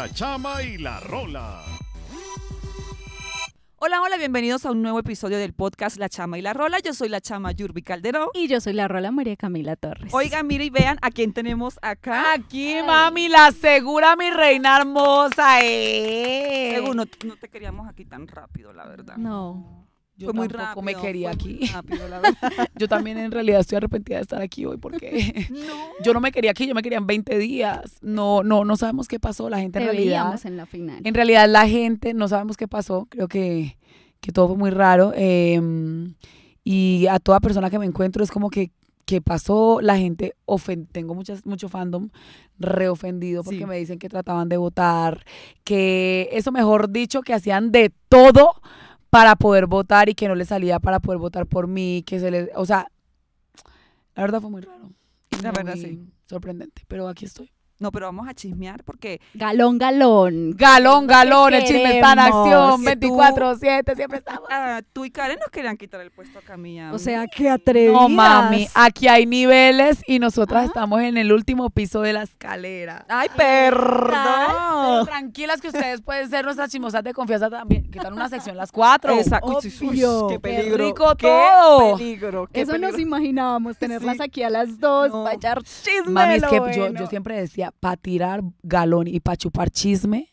la chama y la rola. Hola, hola, bienvenidos a un nuevo episodio del podcast La Chama y la Rola. Yo soy la Chama Yurbi Calderón. Y yo soy la Rola María Camila Torres. Oigan, miren y vean a quién tenemos acá. Aquí, mami, la segura, mi reina hermosa. Eh. no te queríamos aquí tan rápido, la verdad. No. Yo fue muy me quería aquí. yo también en realidad estoy arrepentida de estar aquí hoy porque yo no me quería aquí, yo me quería en 20 días. No, no, no sabemos qué pasó. La gente en realidad. en la final. En realidad la gente no sabemos qué pasó. Creo que, todo fue muy raro. Em, y a toda persona que me encuentro es como que que pasó, la gente tengo muchas, mucho fandom reofendido porque me dicen que trataban de votar, que eso mejor dicho, que hacían de todo para poder votar y que no le salía para poder votar por mí, que se le, o sea, la verdad fue muy raro. La verdad sí. Sorprendente, pero aquí estoy. No, pero vamos a chismear porque. Galón, galón. Galón, galón. El chisme está en acción 24-7. Siempre estamos. Ah, tú y Karen nos querían quitar el puesto a caminar. O sea, qué atrevidas. No, mami. Aquí hay niveles y nosotras ah. estamos en el último piso de la escalera. Ay, perdón. Tranquilas que ustedes pueden ser nuestras chismosas de confianza también. Quitan una sección las cuatro. Exacto. Qué peligro. Qué rico qué Peligro, Eso nos imaginábamos, tenerlas aquí a las dos, para echar Mami, es que yo siempre decía para tirar galón y para chupar chisme,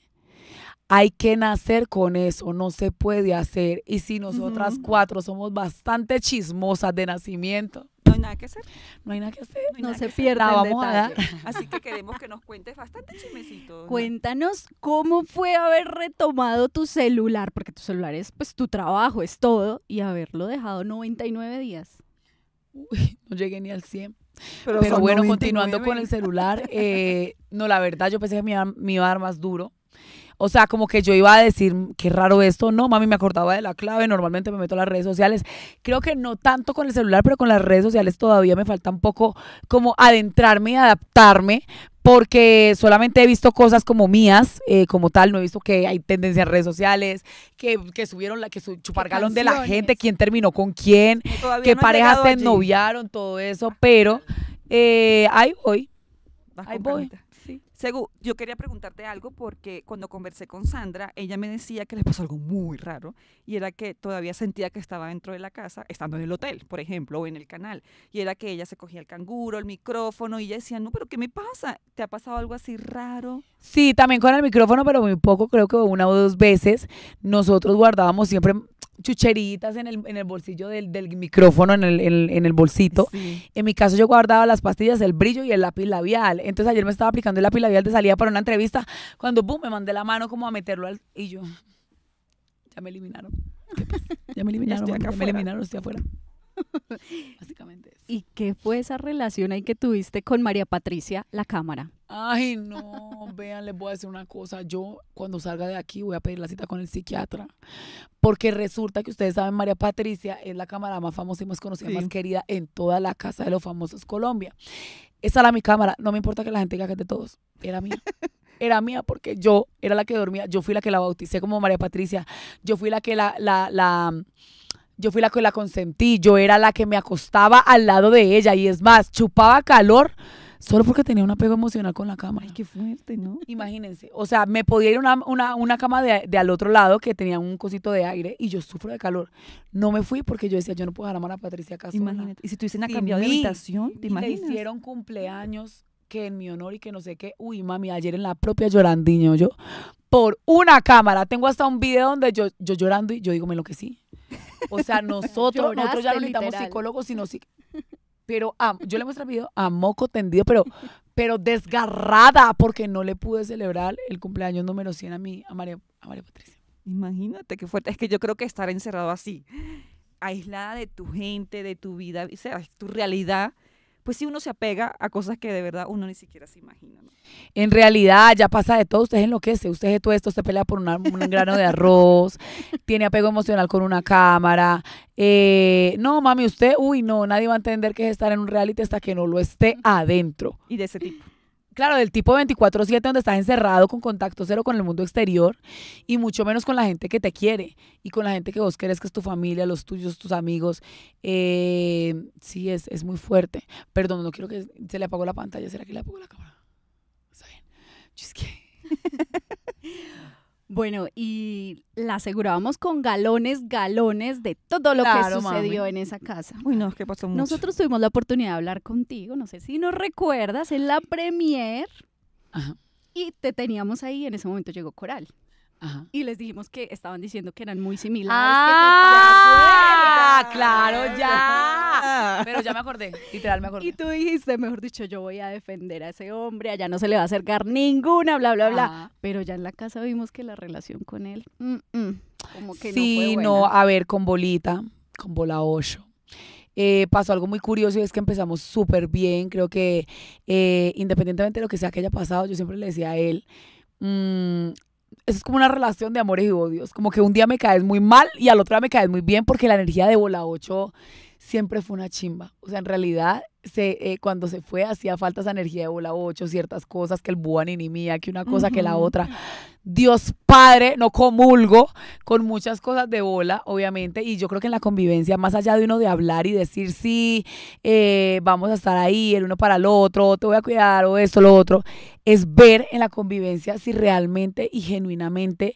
hay que nacer con eso, no se puede hacer. Y si nosotras cuatro somos bastante chismosas de nacimiento. No hay nada que hacer. No hay nada que hacer. No, se pierda. vamos a dar. Así que queremos que nos cuentes bastante chismecito. Cuéntanos cómo fue haber retomado tu celular, porque tu celular es pues tu trabajo, es todo, y haberlo dejado 99 días. Uy, no llegué ni al 100. Pero, bueno, continuando con el celular, eh, no, la verdad, yo pensé que me iba, me a dar más duro. O sea, como que yo iba a decir, qué raro esto, no, mami, me acordaba de la clave, normalmente me meto a las redes sociales. Creo que no tanto con el celular, pero con las redes sociales todavía me falta un poco como adentrarme y adaptarme porque solamente he visto cosas como mías, eh, como tal, no he visto que hay tendencias en redes sociales, que, que subieron, la, que su, de la gente, quién terminó con quién, qué parejas se noviaron, todo eso, pero eh, ahí voy, ahí voy. Según, yo quería preguntarte algo porque cuando conversé con Sandra, ella me decía que le pasó algo muy raro y era que todavía sentía que estaba dentro de la casa, estando en el hotel, por ejemplo, o en el canal. Y era que ella se cogía el canguro, el micrófono y ella decía, no, pero ¿qué me pasa? ¿Te ha pasado algo así raro? Sí, también con el micrófono, pero muy poco, creo que una o dos veces. Nosotros guardábamos siempre chucheritas en el, bolsillo del, micrófono, en el, bolsito. En mi caso yo guardaba las pastillas, el brillo y el lápiz labial. Entonces ayer me estaba aplicando el lápiz labial labial de salida para una entrevista, cuando boom, me mandé la mano como a meterlo al. Y yo. Ya me eliminaron. Ya me eliminaron. me eliminaron, estoy afuera. Básicamente ¿Y qué fue esa relación ahí que tuviste con María Patricia, la cámara? Ay, no vean, les voy a decir una cosa, yo cuando salga de aquí voy a pedir la cita con el psiquiatra, porque resulta que ustedes saben, María Patricia es la cámara más famosa y más conocida, más querida en toda la casa de los famosos Colombia. Esa era mi cámara, no me importa que la gente diga que es de todos, era mía. era mía porque yo era la que dormía, yo fui la que la bauticé como María Patricia, yo fui la que la, la, la yo fui la que la consentí, yo era la que me acostaba al lado de ella y es más, chupaba calor solo porque tenía un apego emocional con la cama. Ay, qué fuerte, ¿no? Imagínense. O sea, me podía ir una, cama de, al otro lado que tenía un cosito de aire y yo sufro de calor. No me fui porque yo decía, yo no puedo dejar a a Patricia acá sola. Imagínate. Y si tuviesen a cambiar de habitación, ¿te imaginas? Le hicieron cumpleaños que en mi honor y que no sé qué. Uy, mami, ayer en la propia llorandiño yo por una cámara. Tengo hasta un video donde yo, yo llorando y yo digo, me sí. O sea, nosotros, nosotros ya no necesitamos psicólogos, sino pero yo le muestro el video a moco tendido, pero, pero desgarrada porque no le pude celebrar el cumpleaños número 100 a mí, a María, Patricia. Imagínate qué fuerte. Es que yo creo que estar encerrado así, aislada de tu gente, de tu vida, o sea, tu realidad, pues si uno se apega a cosas que de verdad uno ni siquiera se imagina. En realidad ya pasa de todo, usted enloquece, usted es todo esto, se pelea por un grano de arroz, tiene apego emocional con una cámara. Eh, no, mami, usted, uy, no, nadie va a entender que es estar en un reality hasta que no lo esté adentro. Y de ese tipo claro, del tipo 24/7 donde estás encerrado con contacto cero con el mundo exterior y mucho menos con la gente que te quiere y con la gente que vos querés que es tu familia, los tuyos, tus amigos. Eh, sí, es, es, muy fuerte. Perdón, no quiero que se le apagó la pantalla. ¿Será que le apagó la cámara? Está bien. Bueno, y la asegurábamos con galones, galones de todo lo que sucedió en esa casa. Uy, no, es que pasó mucho. Nosotros tuvimos la oportunidad de hablar contigo, no sé si nos recuerdas, en la premier. Ajá. Y te teníamos ahí, en ese momento llegó Coral. Y les dijimos que estaban diciendo que eran muy similares. Ah, claro, ya. Pero ya me acordé, literal me acordé. Y tú dijiste, mejor dicho, yo voy a defender a ese hombre, allá no se le va a acercar ninguna, bla, bla, bla. Pero ya en la casa vimos que la relación con él, mm, mm, como que sí, no fue no, a ver, con bolita, con bola 8. Eh, pasó algo muy curioso y es que empezamos súper bien. Creo que eh, independientemente de lo que sea que haya pasado, yo siempre le decía a él, mm, eso es como una relación de amores y odios. Como que un día me caes muy mal y al otro me caes muy bien porque la energía de bola 8 siempre fue una chimba. O sea, en realidad, se, eh, cuando se fue, hacía falta esa energía de bola 8, ciertas cosas, que el ni mía, que una cosa, que la otra. Dios Padre, no comulgo con muchas cosas de bola, obviamente, y yo creo que en la convivencia, más allá de uno de hablar y decir, sí, eh, vamos a estar ahí, el uno para el otro, te voy a cuidar, o esto, lo otro, es ver en la convivencia si realmente y genuinamente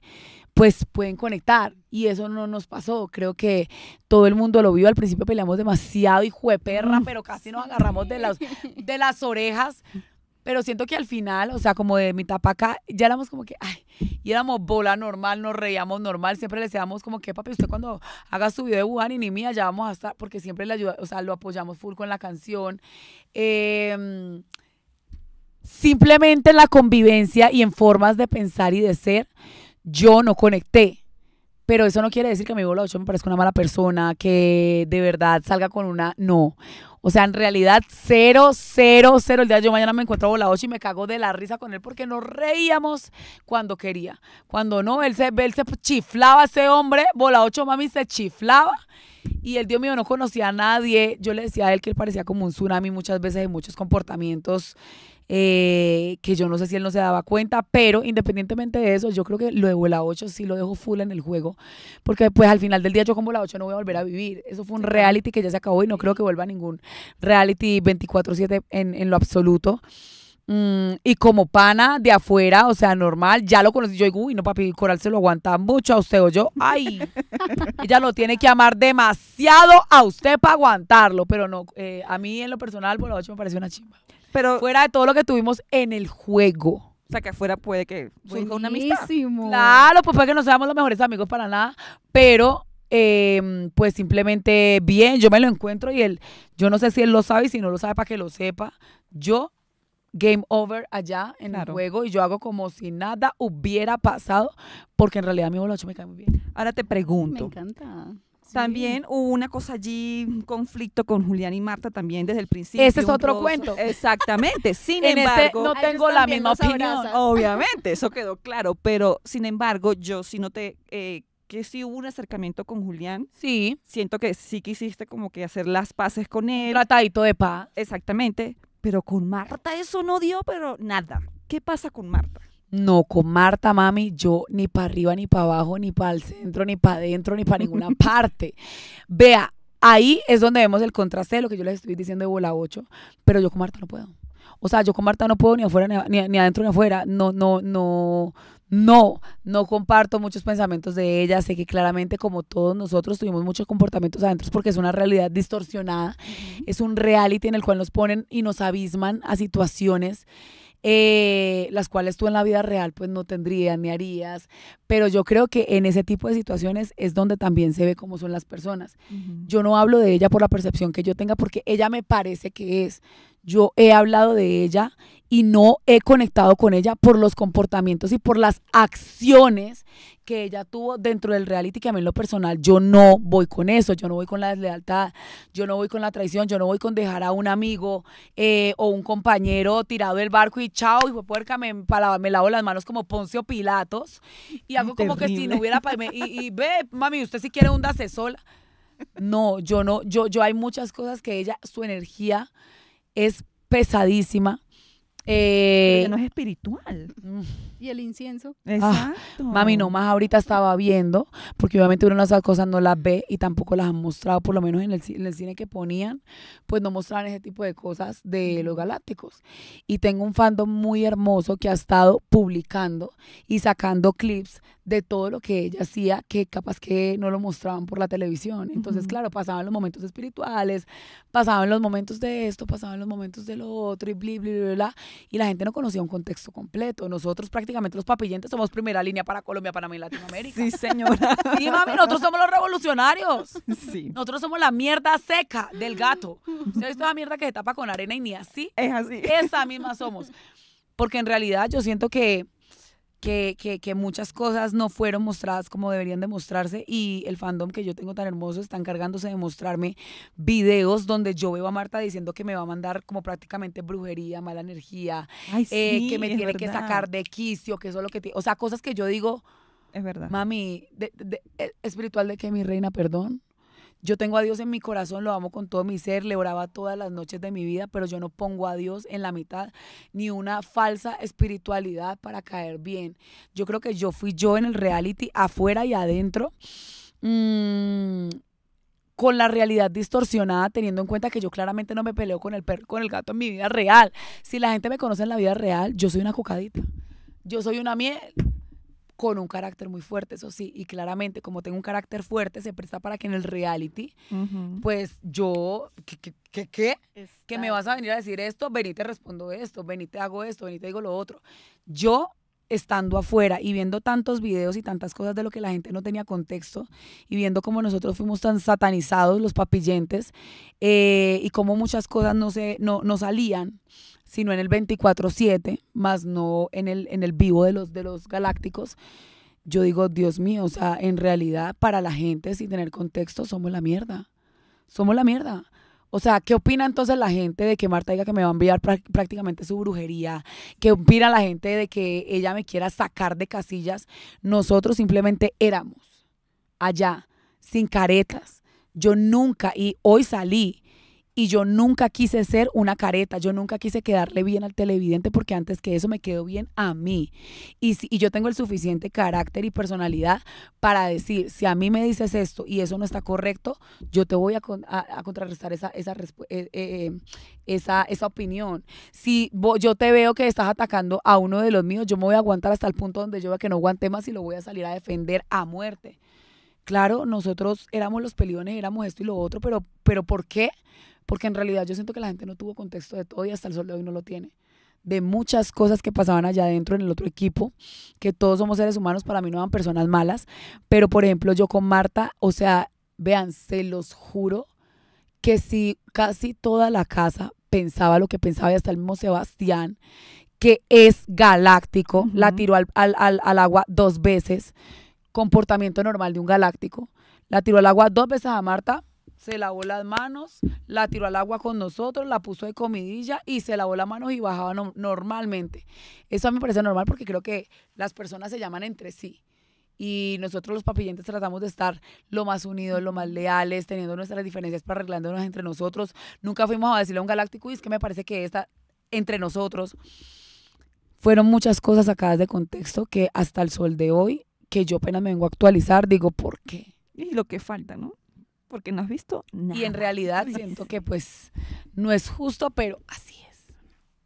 pues pueden conectar. Y eso no nos pasó. Creo que todo el mundo lo vio. Al principio peleamos demasiado, y de perra, mm. pero casi nos agarramos de las, de las orejas. Pero siento que al final, o sea, como de mi para acá, ya éramos como que, ay, y éramos bola normal, nos reíamos normal, siempre le decíamos como que, papi, usted cuando haga su video de Wuhan y ni mía, ya vamos a estar, porque siempre le ayuda, o sea, lo apoyamos full con la canción. Em, simplemente en la convivencia y en formas de pensar y de ser, yo no conecté. Pero eso no quiere decir que mi bola 8 me parezca una mala persona, que de verdad salga con una. No. O sea, en realidad, cero, cero, cero. El día de yo mañana me encuentro a bola 8 y me cago de la risa con él porque nos reíamos cuando quería. Cuando no, él se, él se chiflaba, ese hombre, bola 8, mami, se chiflaba y el Dios mío, no conocía a nadie. Yo le decía a él que él parecía como un tsunami muchas veces de muchos comportamientos eh, que yo no sé si él no se daba cuenta, pero independientemente de eso, yo creo que luego la 8 sí lo dejo full en el juego, porque pues al final del día yo como la 8 no voy a volver a vivir. Eso fue un reality que ya se acabó y no creo que vuelva a ningún reality 24/7 en, en lo absoluto. Mm, y como pana de afuera, o sea, normal, ya lo conocí. Yo digo, uy, no, papi, Coral se lo aguanta mucho a usted o yo. Ay, ella lo tiene que amar demasiado a usted para aguantarlo. Pero no, eh, a mí en lo personal, por hecho me pareció una chimba. Pero fuera de todo lo que tuvimos en el juego. O sea, que afuera puede que surja una amistad. Claro, pues puede que no seamos los mejores amigos para nada, pero em, pues simplemente bien, yo me lo encuentro y él, yo no sé si él lo sabe y si no lo sabe para que lo sepa, yo game over allá en el juego y yo hago como si nada hubiera pasado, porque en realidad mi bolacho me cae muy bien. Ahora te pregunto. Me encanta. También hubo una cosa allí, un conflicto con Julián y Marta también desde el principio. Ese es otro cuento. Exactamente. Sin embargo, no tengo la misma opinión. Obviamente, eso quedó claro. Pero sin embargo, yo si noté eh, que si hubo un acercamiento con Julián. Sí. Siento que sí quisiste como que hacer las paces con él. Tratadito de paz. Exactamente. Pero con Marta eso no dio, pero nada. ¿Qué pasa con Marta? No, con Marta, mami, yo ni para arriba, ni para abajo, ni para el centro, ni para adentro, ni para ninguna parte. Vea, ahí es donde vemos el contraste de lo que yo les estoy diciendo de bola 8, pero yo con Marta no puedo. O sea, yo con Marta no puedo ni afuera, ni, ni adentro, ni afuera. No, no, no, no, no comparto muchos pensamientos de ella. Sé que claramente, como todos nosotros, tuvimos muchos comportamientos adentro porque es una realidad distorsionada. Es un reality en el cual nos ponen y nos abisman a situaciones eh, las cuales tú en la vida real pues no tendrías ni harías, pero yo creo que en ese tipo de situaciones es donde también se ve cómo son las personas. Yo no hablo de ella por la percepción que yo tenga porque ella me parece que es. Yo he hablado de ella y no he conectado con ella por los comportamientos y por las acciones que ella tuvo dentro del reality, que a mí en lo personal yo no voy con eso, yo no voy con la deslealtad, yo no voy con la traición, yo no voy con dejar a un amigo eh, o un compañero tirado del barco y chao, y fue puerca, me, me lavo las manos como Poncio Pilatos y hago como que si no hubiera... Y, ve, mami, usted si quiere un sola. No, yo no, yo, yo hay muchas cosas que ella, su energía es pesadísima eh, no es espiritual. Mm. ¿Y el incienso? Ah, Exacto. mami, nomás ahorita estaba viendo, porque obviamente uno de esas cosas no las ve y tampoco las han mostrado, por lo menos en el, cine que ponían, pues no mostraban ese tipo de cosas de los galácticos. Y tengo un fandom muy hermoso que ha estado publicando y sacando clips de todo lo que ella hacía, que capaz que no lo mostraban por la televisión. Entonces, claro, pasaban los momentos espirituales, pasaban los momentos de esto, pasaban los momentos de lo otro y bla, Y la gente no conocía un contexto completo. Nosotros prácticamente los papillentes somos primera línea para Colombia, Panamá y Latinoamérica. Sí, señora. Sí, mami, nosotros somos los revolucionarios. Sí. Nosotros somos la mierda seca del gato. ¿Se ha visto esa mierda que se tapa con arena y ni así? Es así. Esa misma somos. Porque en realidad yo siento que que, que, muchas cosas no fueron mostradas como deberían de mostrarse y el fandom que yo tengo tan hermoso está encargándose de mostrarme videos donde yo veo a Marta diciendo que me va a mandar como prácticamente brujería, mala energía, eh, que me tiene que sacar de quicio, que eso es lo que... tiene, o sea, cosas que yo digo... Es verdad. Mami, eh, espiritual de que mi reina, perdón. Yo tengo a Dios en mi corazón, lo amo con todo mi ser, le oraba todas las noches de mi vida, pero yo no pongo a Dios en la mitad ni una falsa espiritualidad para caer bien. Yo creo que yo fui yo en el reality, afuera y adentro. Mm, con la realidad distorsionada, teniendo en cuenta que yo claramente no me peleo con el con el gato en mi vida real. Si la gente me conoce en la vida real, yo soy una cocadita. Yo soy una miel con un carácter muy fuerte, eso sí, y claramente como tengo un carácter fuerte, se presta para que en el reality, pues yo, ¿qué? qué, Que me vas a venir a decir esto, ven y te respondo esto, ven y te hago esto, ven y te digo lo otro. Yo estando afuera y viendo tantos videos y tantas cosas de lo que la gente no tenía contexto y viendo como nosotros fuimos tan satanizados los papillentes eh, y como muchas cosas no, se, no, no salían sino en el 24-7, más no en el, en el vivo de los, de los galácticos, yo digo, Dios mío, o sea, en realidad para la gente sin tener contexto somos la mierda. Somos la mierda. O sea, ¿qué opina entonces la gente de que Marta diga que me va a enviar prácticamente su brujería? ¿Qué opina la gente de que ella me quiera sacar de casillas? Nosotros simplemente éramos allá, sin caretas. Yo nunca, y hoy salí y yo nunca quise ser una careta, yo nunca quise quedarle bien al televidente porque antes que eso me quedó bien a mí. Y, si, yo tengo el suficiente carácter y personalidad para decir, si a mí me dices esto y eso no está correcto, yo te voy a, contrarrestar esa, eh, eh, eh, esa, esa, opinión. Si yo te veo que estás atacando a uno de los míos, yo me voy a aguantar hasta el punto donde yo vea que no aguante más y lo voy a salir a defender a muerte. Claro, nosotros éramos los peliones, éramos esto y lo otro, pero, pero ¿por qué? porque en realidad yo siento que la gente no tuvo contexto de todo y hasta el sol de hoy no lo tiene de muchas cosas que pasaban allá adentro en el otro equipo, que todos somos seres humanos, para mí no eran personas malas, pero por ejemplo yo con Marta, o sea, vean, se los juro que si casi toda la casa pensaba lo que pensaba y hasta el mismo Sebastián, que es galáctico, la tiró al agua dos veces, comportamiento normal de un galáctico, la tiró al agua dos veces a Marta, se lavó las manos, la tiró al agua con nosotros, la puso de comidilla y se lavó las manos y bajaba normalmente. Eso a mí me parece normal porque creo que las personas se llaman entre sí. Y nosotros los papillentes tratamos de estar lo más unidos, lo más leales, teniendo nuestras diferencias para arreglándonos entre nosotros. Nunca fuimos a decirle a un galáctico, y es que me parece que esta entre nosotros fueron muchas cosas sacadas de contexto que hasta el sol de hoy, que yo apenas me vengo a actualizar, digo, ¿por qué? Y lo que falta, ¿no? porque no has visto nada. Y en realidad siento que pues no es justo, pero así es.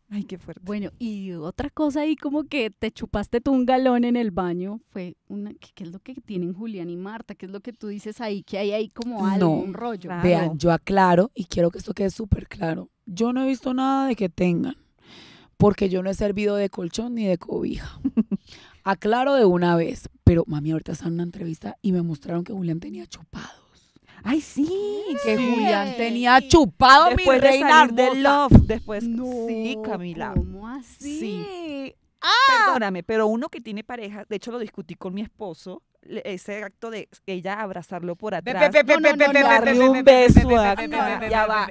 Ay, qué fuerte. Bueno, y otra cosa ahí como que te chupaste tú un galón en el baño, fue una, ¿qué, es lo que tienen Julián y Marta? ¿Qué es lo que tú dices ahí? Que hay ahí como algo, un rollo. Vean, yo aclaro y quiero que esto quede súper claro. Yo no he visto nada de que tengan, porque yo no he servido de colchón ni de cobija. aclaro de una vez, pero mami, ahorita están en una entrevista y me mostraron que Julián tenía chupado. Ay, sí, que Julián tenía chupado después mi reina de, de Love. Después, sí, Camila. ¿Cómo así? Sí. Ah. Perdóname, pero uno que tiene pareja, de hecho lo discutí con mi esposo, ese acto de ella abrazarlo por atrás, darle un beso ya va,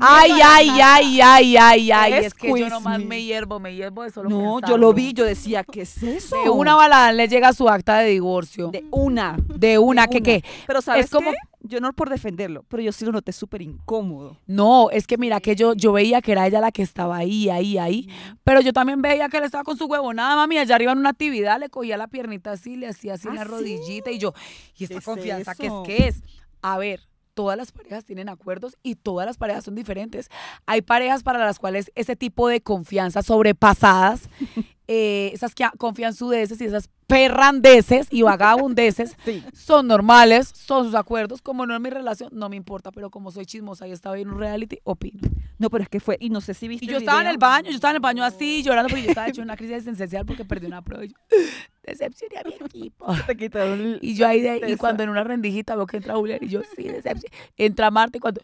ay, ay, ay, ay, ay, ay, es que yo nomás me hiervo, me hiervo de solo No, yo lo vi, yo decía, ¿qué es eso? De una balada le llega su acta de divorcio. De una. De una, ¿Qué, qué. Pero ¿sabes es como yo no por defenderlo, pero yo sí lo noté súper incómodo. No, es que mira que yo, yo veía que era ella la que estaba ahí, ahí, ahí, pero yo también veía que él estaba con su huevo, nada mami, allá arriba en una actividad le cogía la piernita así, le hacía así ¿Ah, una rodillita y yo, ¿y esta confianza qué es es? A ver, todas las parejas tienen acuerdos y todas las parejas son diferentes. Hay parejas para las cuales ese tipo de confianza sobrepasadas, eh, esas que, confían su deces y esas perrandeses y vagabundeses son normales, son sus acuerdos. Como no es mi relación, no me importa, pero como soy chismosa y estaba en un reality, opino. No, pero es que fue, y no sé si viste. Y yo estaba en el baño, yo estaba en el baño así, llorando, porque yo estaba hecho una crisis esencial porque perdí una prueba. Y decepcioné a mi equipo. Te quitaron Y yo ahí, y cuando en una rendijita veo que entra Julián, y yo, sí, decepción Entra Marte, cuando.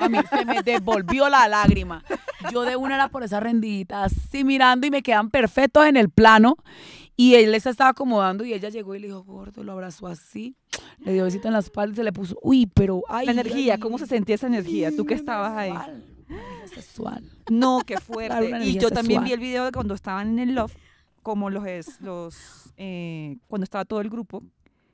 A mí se me devolvió la lágrima. Yo de una era por esas rendita, así mirando y me quedan perfectos en el plano. Y él les estaba acomodando y ella llegó y le dijo, gordo, lo abrazó así, le dio besito en la espalda y se le puso, uy, pero ay. La energía, ¿cómo se sentía esa energía? ¿Tú que estabas ahí? Sexual. No, que fuerte. y yo también vi el video de cuando estaban en el Love, como los, los eh, cuando estaba todo el grupo,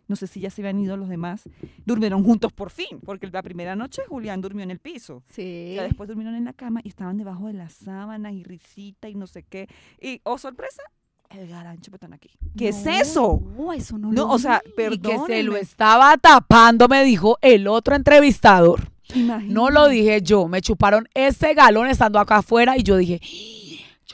no sé si ya se habían ido los demás, durmieron juntos por fin, porque la primera noche Julián durmió en el piso. Sí. Ya después durmieron en la cama y estaban debajo de las sábanas y risita y no sé qué. Y, oh sorpresa, el garancho están aquí. ¿Qué es eso? No, eso no, no lo O sea, perdón. que se lo estaba tapando, me dijo el otro entrevistador. No lo dije yo, me chuparon ese galón estando acá afuera y yo dije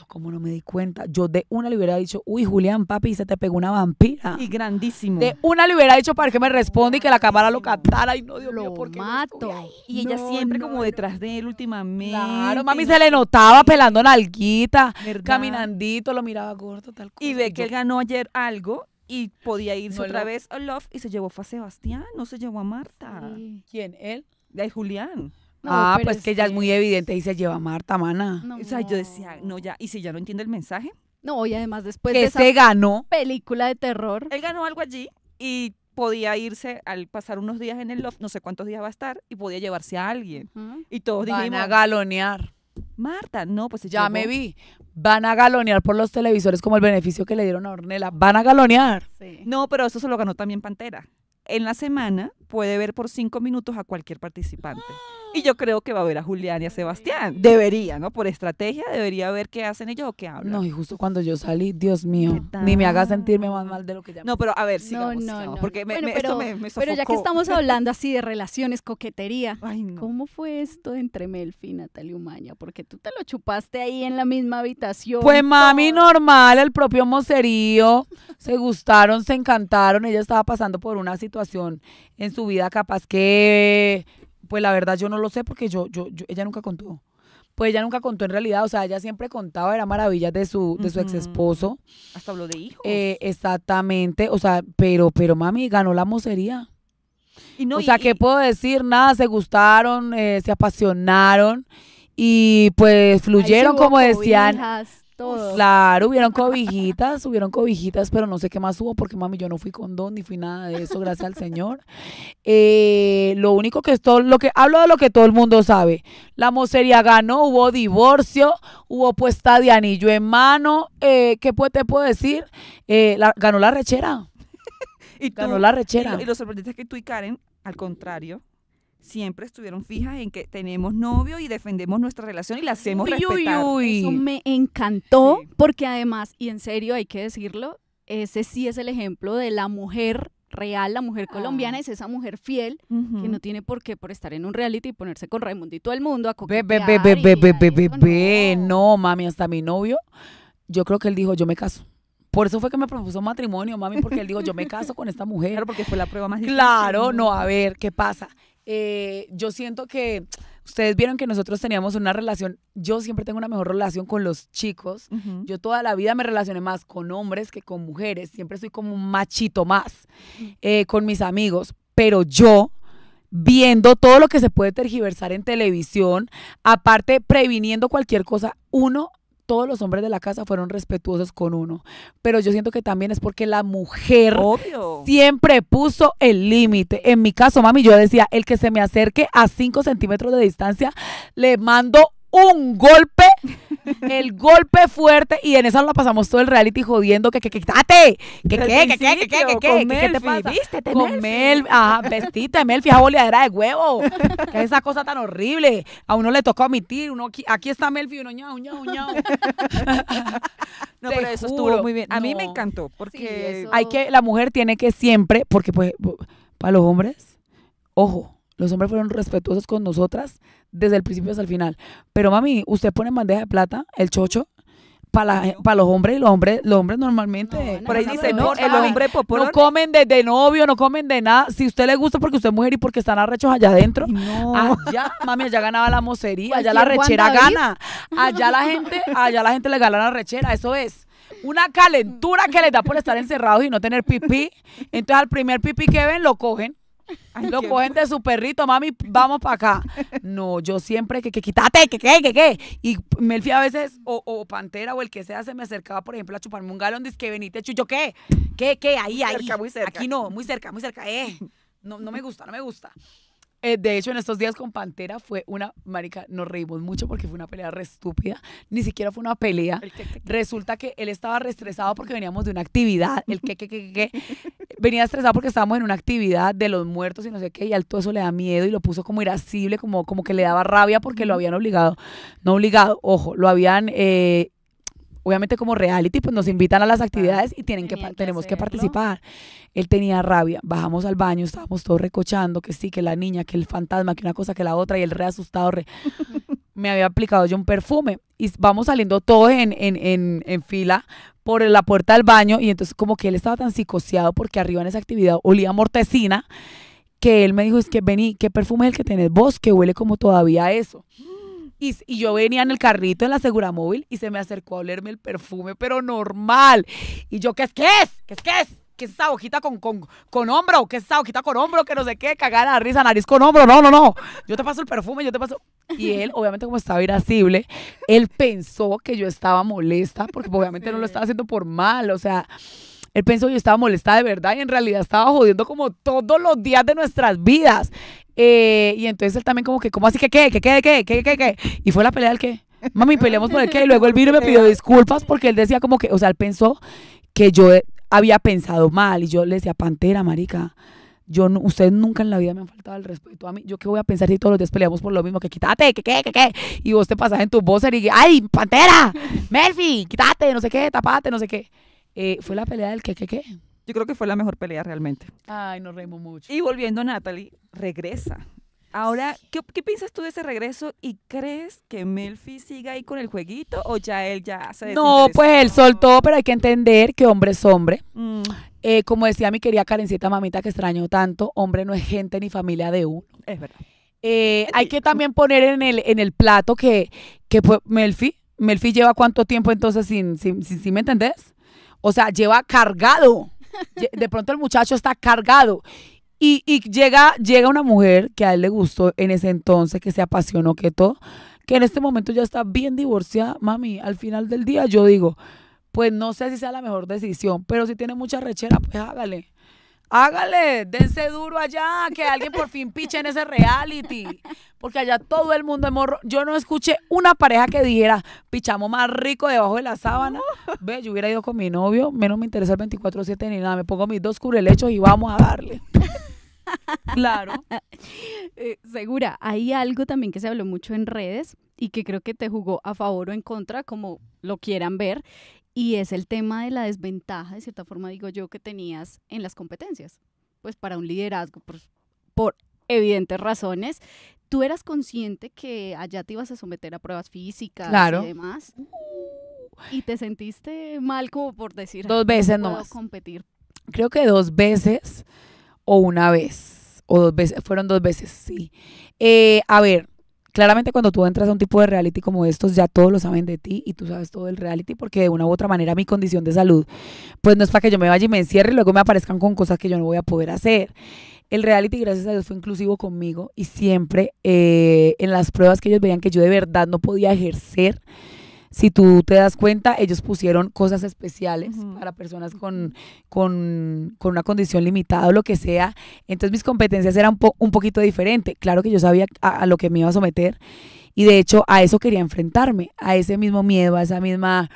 como no me di cuenta. Yo de una le hubiera dicho, uy, Julián, papi, se te pegó una vampira. Y grandísimo. De una le hubiera dicho para que me responda y que la cámara lo captara. Y no, Dios lo ¿por mato. Y ella siempre como detrás de él últimamente. Claro, mami se le notaba pelando nalguita, caminandito, lo miraba gordo, tal cosa. Y ve que él ganó ayer algo y podía irse otra vez a Love y se llevó a Sebastián, no se llevó a Marta. ¿Quién? ¿Él? De Julián ah, pues que ya es muy evidente y se lleva Marta, mana. o sea, yo decía, no, ya, ¿y si ya no entiende el mensaje? No, y además después de esa se ganó película de terror. Él ganó algo allí y podía irse al pasar unos días en el loft, no sé cuántos días va a estar, y podía llevarse a alguien. Y todos Van a galonear. Marta, no, pues ya me vi. Van a galonear por los televisores como el beneficio que le dieron a Ornella. Van a galonear. Sí. No, pero eso se lo ganó también Pantera en la semana puede ver por cinco minutos a cualquier participante. Y ¡Ah! yo creo que va a ver a Julián y a Sebastián. Debería, ¿no? Por estrategia debería ver qué hacen ellos o qué hablan. No, y justo cuando yo salí, Dios mío, ni me haga sentirme más mal de lo que ya. No, pero a ver, sigamos, no, no, no. porque me, pero, esto me, Pero ya que estamos hablando así de relaciones, coquetería, ¿cómo fue esto entre Melfi y Natalia Umaña? Porque tú te lo chupaste ahí en la misma habitación. Pues mami, normal, el propio mocerío se gustaron, se encantaron, ella estaba pasando por una situación en su vida capaz que, pues la verdad yo no lo sé porque yo, yo, ella nunca contó. Pues ella nunca contó en realidad, o sea, ella siempre contaba, era maravillas de su, de su ex esposo. Hasta habló de hijos. Eh, exactamente, o sea, pero, pero mami, ganó la mocería. o sea, ¿qué puedo decir? Nada, se gustaron, eh, se apasionaron y pues fluyeron, como decían, Claro, hubieron cobijitas, hubieron cobijitas, pero no sé qué más hubo porque mami, yo no fui con don ni fui nada de eso, gracias al Señor. Eh, lo único que es todo, lo que hablo de lo que todo el mundo sabe. La mocería ganó, hubo divorcio, hubo puesta de anillo en mano. Eh, ¿Qué te puedo decir? Eh, la, ganó la rechera. y ganó la rechera. Y y lo sorprendente es que tú y Karen, al contrario, siempre estuvieron fijas en que tenemos novio y defendemos nuestra relación y la hacemos respetar. Eso me encantó porque además, y en serio hay que decirlo, ese sí es el ejemplo de la mujer real, la mujer ah. colombiana es esa mujer fiel que no tiene por qué por estar en un reality y ponerse con Raimundo y todo el mundo a no. mami, hasta mi novio, yo creo que él dijo, yo me caso. Por eso fue que me propuso matrimonio, mami, porque él dijo, yo me caso con esta mujer. Claro, porque fue la prueba más difícil. Claro, no, a ver, ¿qué pasa? Eh, yo siento que ustedes vieron que nosotros teníamos una relación, yo siempre tengo una mejor relación con los chicos. Yo toda la vida me relacioné más con hombres que con mujeres. Siempre soy como un machito más eh, con mis amigos. Pero yo, viendo todo lo que se puede tergiversar en televisión, aparte previniendo cualquier cosa, uno todos los hombres de la casa fueron respetuosos con uno. Pero yo siento que también es porque la mujer siempre puso el límite. En mi caso, mami, yo decía, el que se me acerque a 5 centímetros de distancia, le mando un golpe, el golpe fuerte, y en esa la pasamos todo el reality jodiendo que, que, que, date, que, que, que, que, que, que, que, que, que, te pasa? con Melfi, ajá, vestite, Melfi, esa boleadera de huevo, que esa cosa tan horrible, a uno le tocó omitir, aquí, está Melfi, uno, ñau, ñau, ñau. No, pero eso estuvo muy bien. A mí me encantó, porque... hay que, la mujer tiene que siempre, porque pues, para los hombres, ojo, los hombres fueron respetuosos con nosotras desde el principio hasta el final. Pero mami, usted pone bandeja de plata el chocho para los hombres y los hombres, los hombres normalmente, no, por comen de, novio, no comen de nada. Si usted le gusta porque usted es mujer y porque están arrechos allá adentro, allá, mami, allá ganaba la mocería, allá la rechera gana. Allá la gente, allá la gente le gana la rechera, eso es. Una calentura que les da por estar encerrados y no tener pipí. Entonces al primer pipí que ven lo cogen lo cogen de su perrito, mami, vamos para acá. No, yo siempre que, que quítate, que qué, que qué. Y Melfi a veces, o, Pantera o el que sea, se me acercaba, por ejemplo, a chuparme un galón, dice que venite, chucho, ¿qué? ¿Qué, qué? Ahí, ahí. Aquí no, muy cerca, muy cerca. Eh, no, no me gusta, no me gusta. Eh, de hecho, en estos días con Pantera fue una, marica, nos reímos mucho porque fue una pelea re estúpida. Ni siquiera fue una pelea. Resulta que él estaba re estresado porque veníamos de una actividad. El que, que, que, que, Venía estresado porque estábamos en una actividad de los muertos y no sé qué. Y al todo eso le da miedo y lo puso como irascible, como, como que le daba rabia porque lo habían obligado. No obligado, ojo, lo habían eh, obviamente como reality, pues nos invitan a las actividades y tienen que, tenemos que participar. Él tenía rabia, bajamos al baño, estábamos todos recochando, que sí, que la niña, que el fantasma, que una cosa, que la otra, y él re asustado, re... me había aplicado yo un perfume y vamos saliendo todos en, en, en, fila por la puerta del baño y entonces como que él estaba tan psicoseado porque arriba en esa actividad olía mortecina que él me dijo, es que vení, ¿qué perfume es el que tenés vos? Que huele como todavía eso. Y, yo venía en el carrito en la Segura Móvil y se me acercó a olerme el perfume, pero normal. Y yo, ¿qué es? ¿Qué es? ¿Qué es? ¿Qué es? ¿Qué es esa hojita con, con, hombro? ¿Qué es esa hojita con hombro? Que no sé qué, cagada la risa, nariz con hombro. No, no, no. Yo te paso el perfume, yo te paso. Y él, obviamente, como estaba irascible, él pensó que yo estaba molesta, porque pues, obviamente no lo estaba haciendo por mal. O sea, él pensó que yo estaba molesta de verdad y en realidad estaba jodiendo como todos los días de nuestras vidas. Eh, y entonces él también como que, como así que qué? ¿Qué qué? ¿Qué qué? ¿Qué qué? Y fue la pelea del qué. Mami, peleamos por el qué. Y luego él vino y me pidió disculpas porque él decía como que, o sea, él pensó que yo había pensado mal. Y yo le decía, Pantera, marica, yo no, ustedes nunca en la vida me han faltado el respeto a mí. Yo qué voy a pensar si todos los días peleamos por lo mismo, que quítate, que qué, que qué. Y vos te pasas en tu voz y ay, Pantera, Melfi, quítate, no sé qué, tapate, no sé qué. Eh, fue la pelea del qué, qué, qué. Yo creo que fue la mejor pelea realmente. Ay, nos reímos mucho. Y volviendo a Natalie, regresa. Ahora, ¿qué, piensas tú de ese regreso? ¿Y crees que Melfi siga ahí con el jueguito o ya él ya se No, pues él soltó, pero hay que entender que hombre es hombre. Mm. Eh, como decía mi querida Karencita Mamita, que extraño tanto, hombre no es gente ni familia de uno. Es verdad. Eh, hay que también poner en el, en el plato que, que Melfi, Melfi lleva cuánto tiempo entonces sin, sin, ¿me entendés? O sea, lleva cargado de pronto el muchacho está cargado. Y, llega, llega una mujer que a él le gustó en ese entonces, que se apasionó, que todo, que en este momento ya está bien divorciada. Mami, al final del día yo digo, pues no sé si sea la mejor decisión, pero si tiene mucha rechera, pues hágale. Hágale, dense duro allá, que alguien por fin piche en ese reality. Porque allá todo el mundo es morro. Yo no escuché una pareja que dijera, pichamos más rico debajo de la sábana. Ve, yo hubiera ido con mi novio, menos me interesa el 24-7 ni nada. Me pongo mis dos curelechos y vamos a darle. claro. Eh, segura, hay algo también que se habló mucho en redes y que creo que te jugó a favor o en contra, como lo quieran ver, y es el tema de la desventaja, de cierta forma digo yo, que tenías en las competencias. Pues para un liderazgo, por, por evidentes razones, tú eras consciente que allá te ibas a someter a pruebas físicas y demás. Uh. Y te sentiste mal como por decir... Dos veces no. Puedo competir. Creo que dos veces o una vez. O dos veces, fueron dos veces, sí. Eh, a ver, Claramente cuando tú entras a un tipo de reality como estos, ya todos lo saben de ti y tú sabes todo el reality porque de una u otra manera mi condición de salud, pues no es para que yo me vaya y me encierre y luego me aparezcan con cosas que yo no voy a poder hacer. El reality, gracias a Dios, fue inclusivo conmigo y siempre eh, en las pruebas que ellos veían que yo de verdad no podía ejercer, si tú te das cuenta, ellos pusieron cosas especiales para personas con, con, con, una condición limitada o lo que sea. Entonces mis competencias eran un, un poquito diferentes. Claro que yo sabía a lo que me iba a someter y de hecho a eso quería enfrentarme, a ese mismo miedo, a esa misma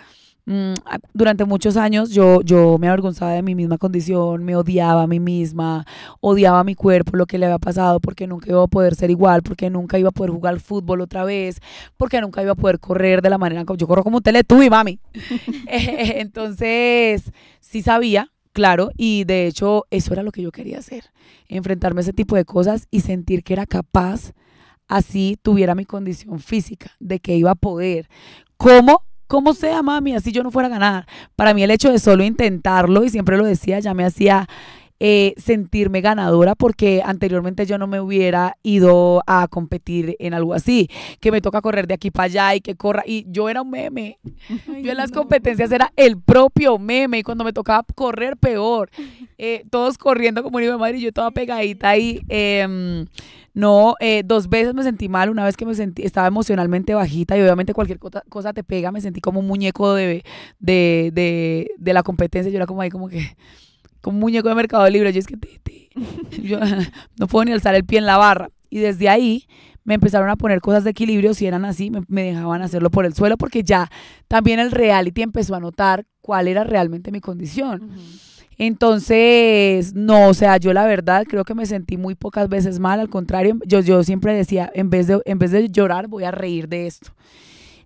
Mm, durante muchos años yo, yo me avergonzaba de mi misma condición, me odiaba a mí misma, odiaba a mi cuerpo, lo que le había pasado, porque nunca iba a poder ser igual, porque nunca iba a poder jugar fútbol otra vez, porque nunca iba a poder correr de la manera como yo corro como un y mami. entonces, sí sabía, claro, y de hecho eso era lo que yo quería hacer, enfrentarme a ese tipo de cosas y sentir que era capaz, así tuviera mi condición física, de que iba a poder. ¿Cómo? Como sea, mami, así yo no fuera a ganar. Para mí el hecho de solo intentarlo, y siempre lo decía, ya me hacía eh, sentirme ganadora porque anteriormente yo no me hubiera ido a competir en algo así, que me toca correr de aquí para allá y que corra. Y yo era un meme. yo en las competencias era el propio meme y cuando me tocaba correr peor. Eh, todos corriendo como un hijo madre y yo toda pegadita ahí. Em, no, eh, dos veces me sentí mal, una vez que me sentí, estaba emocionalmente bajita y obviamente cualquier cosa, te pega, me sentí como un muñeco de, de, la competencia, yo era como ahí como que, como un muñeco de Mercado Libre, yo es que yo, no puedo ni alzar el pie en la barra. Y desde ahí me empezaron a poner cosas de equilibrio, si eran así, me, dejaban hacerlo por el suelo, porque ya también el reality empezó a notar cuál era realmente mi condición. Entonces, no, o sea, yo la verdad creo que me sentí muy pocas veces mal, al contrario, yo, yo siempre decía, en vez, de, en vez de llorar, voy a reír de esto.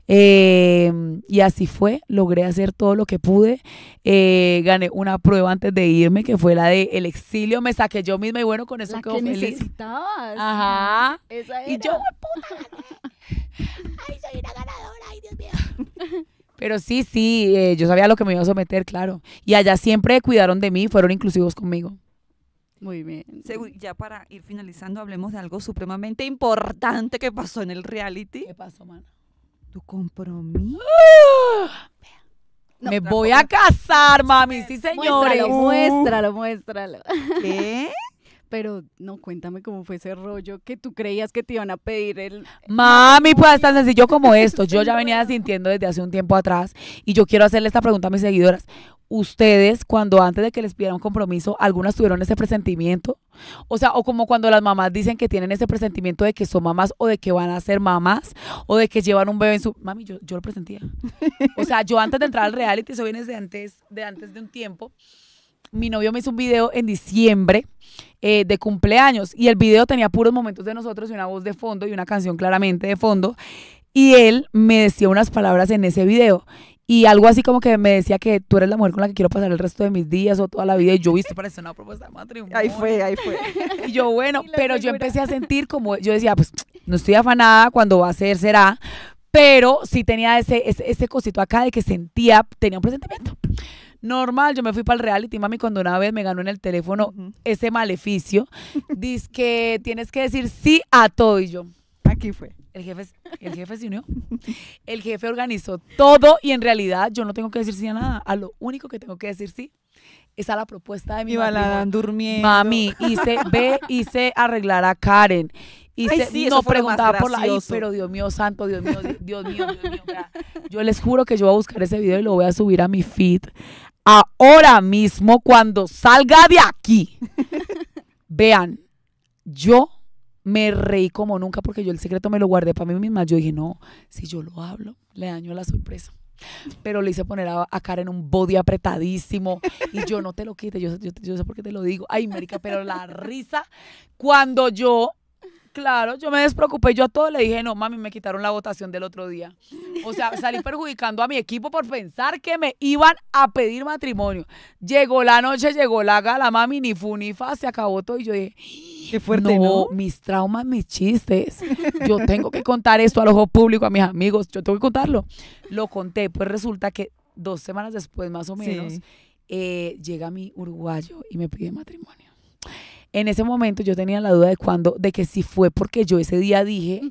Em, y así fue, logré hacer todo lo que pude. Eh, gané una prueba antes de irme, que fue la del exilio. Me saqué yo misma y bueno, con eso la que Ajá. Y yo, puta, Ay, soy una ganadora, ay, Dios mío. Pero sí, sí, eh, yo sabía lo que me iba a someter, claro. Y allá siempre cuidaron de mí, fueron inclusivos conmigo. Muy bien. Ya para ir finalizando, hablemos de algo supremamente importante que pasó en el reality. ¿Qué pasó, mano? Tu compromiso. ¡Ah! me voy a casar, mami, sí, señores. Muéstralo, muéstralo, muéstralo. ¿Qué? pero no, cuéntame cómo fue ese rollo que tú creías que te iban a pedir el... Mami, pues tan sencillo como esto. Yo ya venía sintiendo desde hace un tiempo atrás y yo quiero hacerle esta pregunta a mis seguidoras. Ustedes, cuando antes de que les pidieran compromiso, algunas tuvieron ese presentimiento. O sea, o como cuando las mamás dicen que tienen ese presentimiento de que son mamás o de que van a ser mamás o de que llevan un bebé en su... Mami, yo, lo presentía. O sea, yo antes de entrar al reality, eso viene de antes, de antes de un tiempo mi novio me hizo un video en diciembre eh, de cumpleaños y el video tenía puros momentos de nosotros y una voz de fondo y una canción claramente de fondo. Y él me decía unas palabras en ese video. Y algo así como que me decía que tú eres la mujer con la que quiero pasar el resto de mis días o toda la vida. Y yo, viste, parece una propuesta de matrimonio. Ahí fue, ahí fue. Y yo, bueno, pero yo empecé a sentir como, yo decía, pues no estoy afanada, cuando va a ser, será. Pero sí tenía ese, ese cosito acá de que sentía, tenía un presentimiento. Normal, yo me fui para el reality, mami, cuando una vez me ganó en el teléfono ese maleficio. Dice que tienes que decir sí a todo y yo. Aquí fue. El jefe, el jefe se unió. El jefe organizó todo y en realidad yo no tengo que decir sí a nada. A lo único que tengo que decir sí es a la propuesta de mi balada durmiendo. Mami, hice, ve, hice arreglar a Karen. Y no preguntaba por la. pero Dios mío, santo, Dios mío, Dios mío. Dios mío yo les juro que yo voy a buscar ese video y lo voy a subir a mi feed, ahora mismo cuando salga de aquí. Vean, yo me reí como nunca porque yo el secreto me lo guardé para mí misma. Yo dije, no, si yo lo hablo, le daño la sorpresa. Pero le hice poner a, cara Karen un body apretadísimo y yo no te lo quite, yo, sé por qué te lo digo. Ay, Mérica, pero la risa cuando yo Claro, yo me despreocupé, yo a todos le dije, no, mami, me quitaron la votación del otro día. O sea, salí perjudicando a mi equipo por pensar que me iban a pedir matrimonio. Llegó la noche, llegó la gala, mami, ni fu ni fa, se acabó todo y yo dije, qué fuerte, no, mis traumas, mis chistes. Yo tengo que contar esto al ojo público, a mis amigos, yo tengo que contarlo. Lo conté, pues resulta que dos semanas después, más o menos, eh, llega mi uruguayo y me pide matrimonio en ese momento yo tenía la duda de cuándo, de que si fue porque yo ese día dije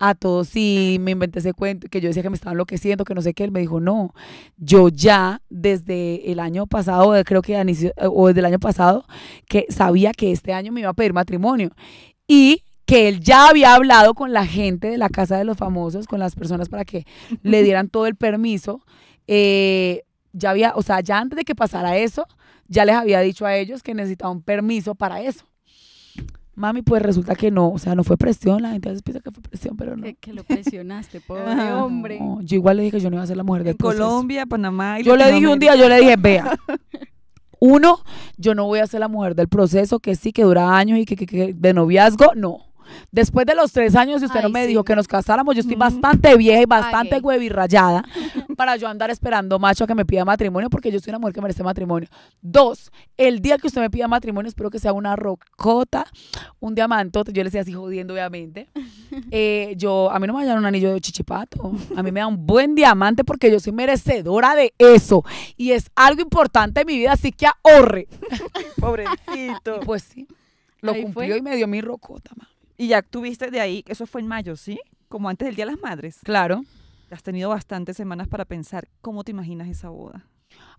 a todos, si me inventé ese cuento, que yo decía que me estaba enloqueciendo, que no sé qué, él me dijo, no, yo ya desde el año pasado, eh, creo que inicio, eh, o desde el año pasado, que sabía que este año me iba a pedir matrimonio. Y que él ya había hablado con la gente de la casa de los famosos, con las personas para que le dieran todo el permiso. Eh, ya había, o sea, ya antes de que pasara eso, ya les había dicho a ellos que necesitaba un permiso para eso. Mami, pues resulta que no, o sea, no fue presión, la gente a veces piensa que fue presión, pero no. Que, lo presionaste, pobre hombre. yo igual le dije que yo no iba a ser la mujer del Colombia, Panamá. yo le dije un día, yo le dije, vea, uno, yo no voy a ser la mujer del proceso, que sí, que dura años y que, que, de noviazgo, no. Después de los tres años, si usted no me dijo que nos casáramos, yo estoy bastante vieja y bastante huevirrayada. para yo andar esperando macho a que me pida matrimonio porque yo soy una mujer que merece matrimonio. Dos, el día que usted me pida matrimonio, espero que sea una rocota, un diamante Yo le decía así jodiendo, obviamente. Eh, yo, a mí no me va a un anillo de chichipato. A mí me da un buen diamante porque yo soy merecedora de eso. Y es algo importante en mi vida, así que ahorre. Pobrecito. pues sí, lo cumplió y me dio mi rocota, Y ya tuviste de ahí, eso fue en mayo, ¿sí? Como antes del Día de las Madres. Claro has tenido bastantes semanas para pensar cómo te imaginas esa boda.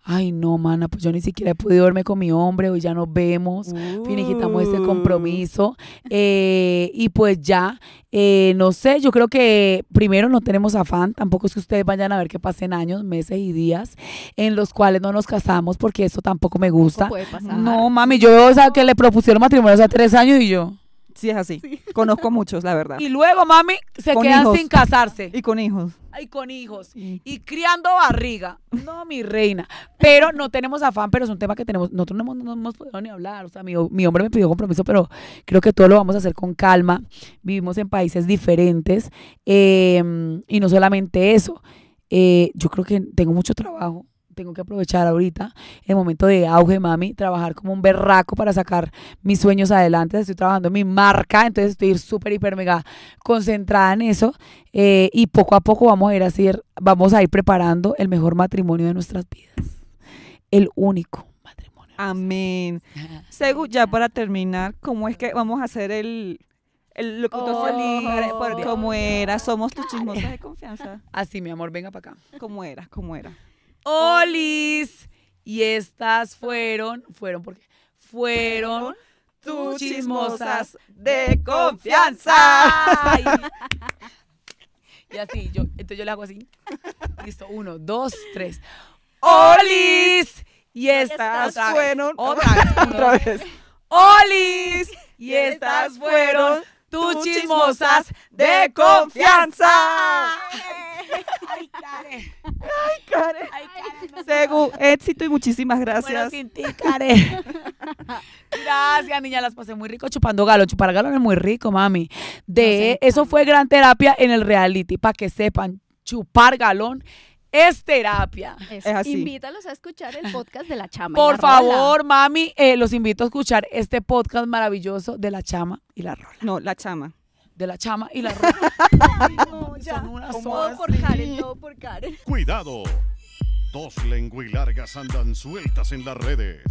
Ay, no, mana, pues yo ni siquiera he podido dormir con mi hombre, hoy ya nos vemos, este uh. ese eh, compromiso. y pues ya, eh, no sé, yo creo que primero no tenemos afán, tampoco es que ustedes vayan a ver que pasen años, meses y días en los cuales no nos casamos, porque eso tampoco me gusta. Puede pasar? No, mami, yo o sea, que le propusieron matrimonio hace tres años y yo. Sí, es así. Conozco muchos, la verdad. Y luego, mami, se quedan sin casarse. Y con hijos. Y con hijos. Y, criando barriga. No, mi reina. Pero no tenemos afán, pero es un tema que tenemos. Nosotros no hemos, podido ni hablar. O sea, mi, hombre me pidió compromiso, pero creo que todo lo vamos a hacer con calma. Vivimos en países diferentes. Em, y no solamente eso. Eh, yo creo que tengo mucho trabajo tengo que aprovechar ahorita el momento de auge, mami, trabajar como un berraco para sacar mis sueños adelante. Estoy trabajando en mi marca, entonces estoy súper, hiper, mega concentrada en eso. Eh, y poco a poco vamos a ir a hacer, vamos a ir preparando el mejor matrimonio de nuestras vidas. El único. matrimonio Amén. Segu, ya para terminar, ¿cómo es que vamos a hacer el, el locutor oh, cómo era, somos tus chismosas de confianza. Así, mi amor, venga para acá. ¿Cómo era? ¿Cómo era? olis. Y estas fueron, fueron porque fueron tus chismosas de confianza. Y así, yo, entonces yo le hago así. Listo, uno, dos, tres. ¡Olis! Y estas fueron. Otra vez. ¡Olis! Y estas fueron tus chismosas de confianza. Ay, Karen. seguro éxito y muchísimas gracias. Bueno, sin ti, gracias, niña. Las pasé muy rico chupando galón. Chupar galón es muy rico, mami. De eso fue gran terapia en el reality. Para que sepan, chupar galón es terapia. Es, así. Invítalos a escuchar el podcast de La Chama. Por favor, mami, eh, los invito a escuchar este podcast maravilloso de La Chama y La Rola. No, La Chama de la chama y la Rola. por todo por Karen. Cuidado. Dos lenguilargas andan sueltas en las redes.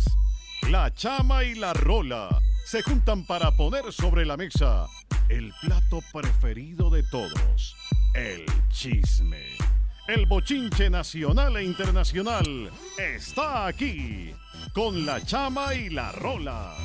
La chama y la rola se juntan para poner sobre la mesa el plato preferido de todos, el chisme. El bochinche nacional e internacional está aquí con la chama y la rola.